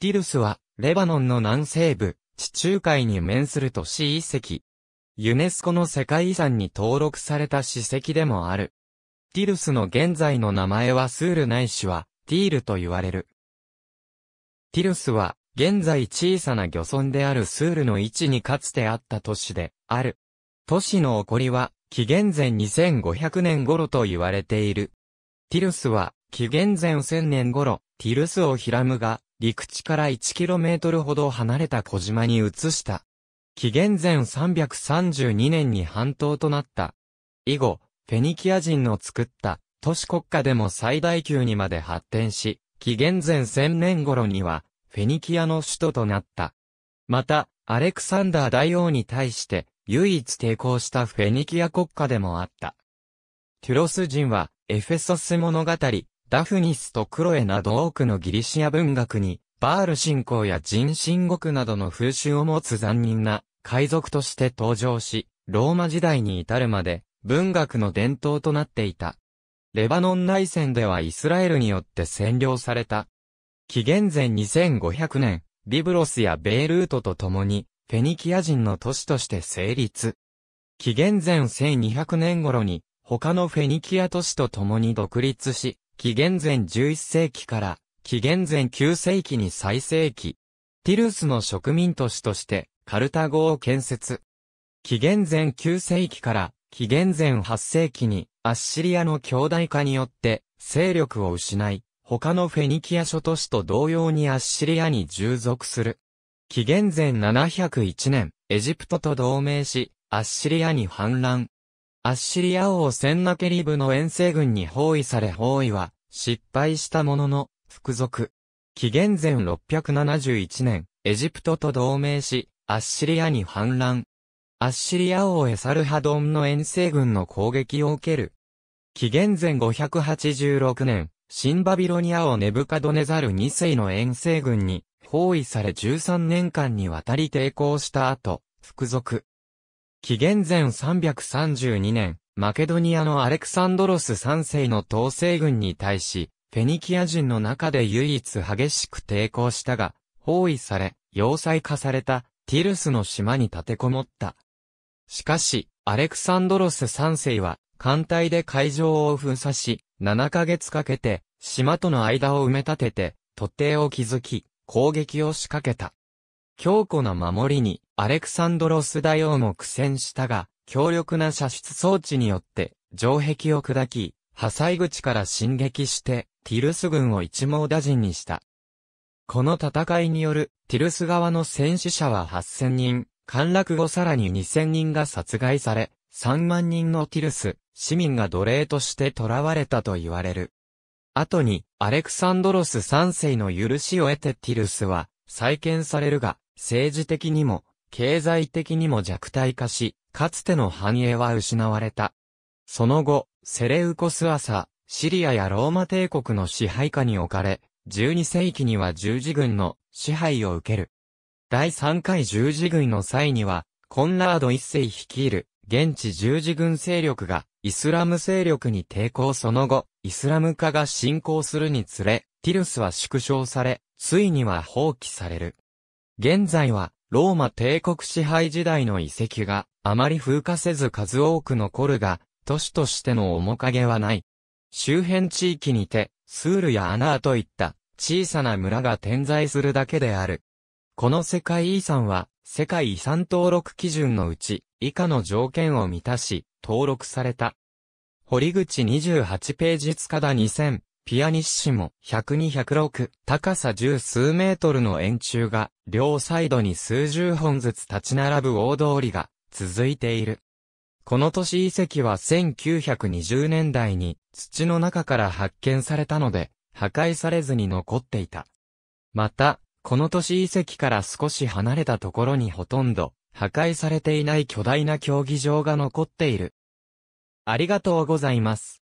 ティルスは、レバノンの南西部、地中海に面する都市遺跡。ユネスコの世界遺産に登録された史跡でもある。ティルスの現在の名前はスールないしは、ティールと言われる。ティルスは、現在小さな漁村であるスールの位置にかつてあった都市で、ある。都市の起こりは、紀元前2500年頃と言われている。ティルスは、紀元前1000年頃、ティルスをひらむが、陸地から 1km ほど離れた小島に移した。紀元前332年に半島となった。以後、フェニキア人の作った都市国家でも最大級にまで発展し、紀元前1000年頃には、フェニキアの首都となった。また、アレクサンダー大王に対して、唯一抵抗したフェニキア国家でもあった。テュロス人は、エフェソス物語、ダフニスとクロエなど多くのギリシア文学に、バール信仰や人神国などの風習を持つ残忍な海賊として登場し、ローマ時代に至るまで文学の伝統となっていた。レバノン内戦ではイスラエルによって占領された。紀元前2500年、ビブロスやベイルートと共に、フェニキア人の都市として成立。紀元前1200年頃に、他のフェニキア都市と共に独立し、紀元前11世紀から紀元前9世紀に最盛期。ティルスの植民都市としてカルタゴを建設。紀元前9世紀から紀元前8世紀にアッシリアの強大化によって勢力を失い、他のフェニキア諸都市と同様にアッシリアに従属する。紀元前701年、エジプトと同盟し、アッシリアに反乱。アッシリア王センナケリブの遠征軍に包囲され包囲は失敗したものの、服属。紀元前671年、エジプトと同盟し、アッシリアに反乱。アッシリア王エサルハドンの遠征軍の攻撃を受ける。紀元前586年、シンバビロニア王ネブカドネザル2世の遠征軍に包囲され13年間にわたり抵抗した後、服属。紀元前332年、マケドニアのアレクサンドロス3世の統制軍に対し、フェニキア人の中で唯一激しく抵抗したが、包囲され、要塞化されたティルスの島に立てこもった。しかし、アレクサンドロス3世は、艦隊で海上を封鎖し、7ヶ月かけて、島との間を埋め立てて、突堤を築き、攻撃を仕掛けた。強固な守りに、アレクサンドロス大王も苦戦したが、強力な射出装置によって、城壁を砕き、破砕口から進撃して、ティルス軍を一網打尽にした。この戦いによる、ティルス側の戦死者は8000人、陥落後さらに2000人が殺害され、3万人のティルス、市民が奴隷として囚われたと言われる。後に、アレクサンドロス3世の許しを得てティルスは、再建されるが、政治的にも、経済的にも弱体化し、かつての繁栄は失われた。その後、セレウコス朝、シリアやローマ帝国の支配下に置かれ、12世紀には十字軍の支配を受ける。第3回十字軍の際には、コンラード一世率いる、現地十字軍勢力が、イスラム勢力に抵抗その後、イスラム化が進行するにつれ、ティルスは縮小され、ついには放棄される。現在は、ローマ帝国支配時代の遺跡があまり風化せず数多く残るが、都市としての面影はない。周辺地域にて、スールやアナーといった小さな村が点在するだけである。この世界遺産は、世界遺産登録基準のうち、以下の条件を満たし、登録された。堀口28ページ塚田2000ピアニッシモ1 0 2 0 6高さ十数メートルの円柱が両サイドに数十本ずつ立ち並ぶ大通りが続いている。この都市遺跡は1920年代に土の中から発見されたので破壊されずに残っていた。また、この都市遺跡から少し離れたところにほとんど破壊されていない巨大な競技場が残っている。ありがとうございます。